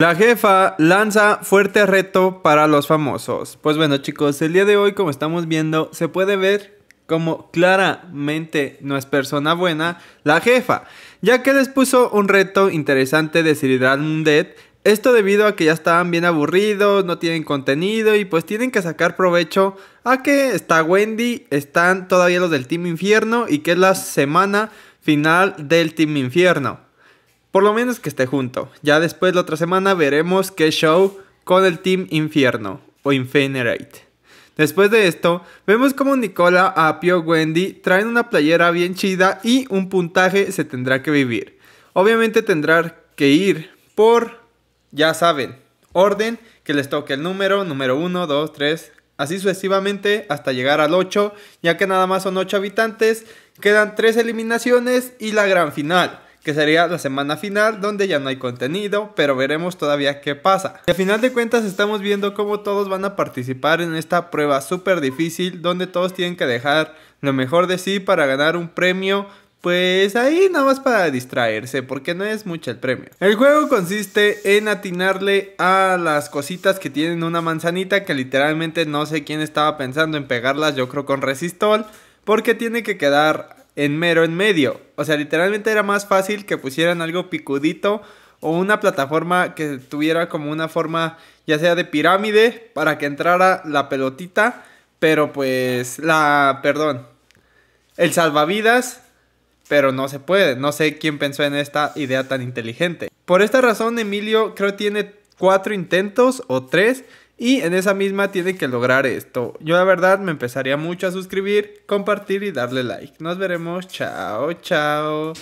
La jefa lanza fuerte reto para los famosos. Pues bueno chicos, el día de hoy como estamos viendo se puede ver como claramente no es persona buena la jefa, ya que les puso un reto interesante de Ciridad Mundet esto debido a que ya estaban bien aburridos, no tienen contenido y pues tienen que sacar provecho a que está Wendy, están todavía los del Team Infierno y que es la semana final del Team Infierno. Por lo menos que esté junto. Ya después la otra semana veremos qué show con el Team Infierno o Infinerate. Después de esto, vemos como Nicola, Apio, Wendy traen una playera bien chida y un puntaje se tendrá que vivir. Obviamente tendrá que ir por, ya saben, orden, que les toque el número, número 1, 2, 3, así sucesivamente hasta llegar al 8, ya que nada más son 8 habitantes, quedan 3 eliminaciones y la gran final que sería la semana final donde ya no hay contenido, pero veremos todavía qué pasa. Y al final de cuentas estamos viendo cómo todos van a participar en esta prueba súper difícil donde todos tienen que dejar lo mejor de sí para ganar un premio pues ahí nada más para distraerse, porque no es mucho el premio. El juego consiste en atinarle a las cositas que tienen una manzanita, que literalmente no sé quién estaba pensando en pegarlas, yo creo con resistol, porque tiene que quedar en mero en medio. O sea, literalmente era más fácil que pusieran algo picudito o una plataforma que tuviera como una forma ya sea de pirámide para que entrara la pelotita, pero pues la, perdón, el salvavidas, pero no se puede. No sé quién pensó en esta idea tan inteligente. Por esta razón, Emilio creo tiene cuatro intentos o tres y en esa misma tiene que lograr esto. Yo la verdad me empezaría mucho a suscribir, compartir y darle like. Nos veremos. Chao, chao.